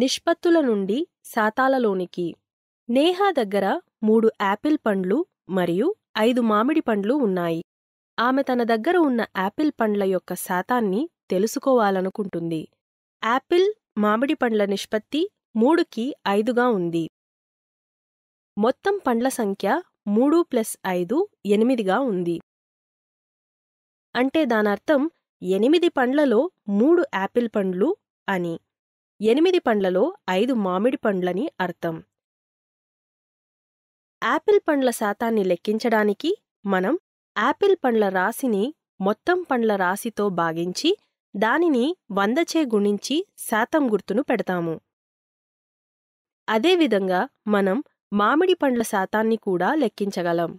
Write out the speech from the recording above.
నిష్పత్తుల నుండి శాతాలలోనికి నేహా దగ్గర మూడు యాపిల్ పండ్లు మరియు ఐదు మామిడి పండ్లు ఉన్నాయి ఆమె తన దగ్గర ఉన్న యాపిల్ పండ్ల యొక్క శాతాన్ని తెలుసుకోవాలనుకుంటుంది యాపిల్ మామిడి పండ్ల నిష్పత్తి మూడుకి ఐదుగా ఉంది మొత్తం పండ్ల సంఖ్య మూడు ప్లస్ ఐదు ఎనిమిదిగా ఉంది అంటే దానర్థం ఎనిమిది పండ్లలో మూడు యాపిల్ పండ్లు అని ఎనిమిది పండ్లలో ఐదు మామిడి పండ్లని అర్థం యాపిల్ పండ్ల శాతాన్ని లెక్కించడానికి మనం యాపిల్ పండ్ల రాశిని మొత్తం పండ్ల రాశితో భాగించి దానిని వందచే గుణించి శాతం గుర్తును పెడతాము అదేవిధంగా మనం మామిడి పండ్ల శాతాన్ని కూడా లెక్కించగలం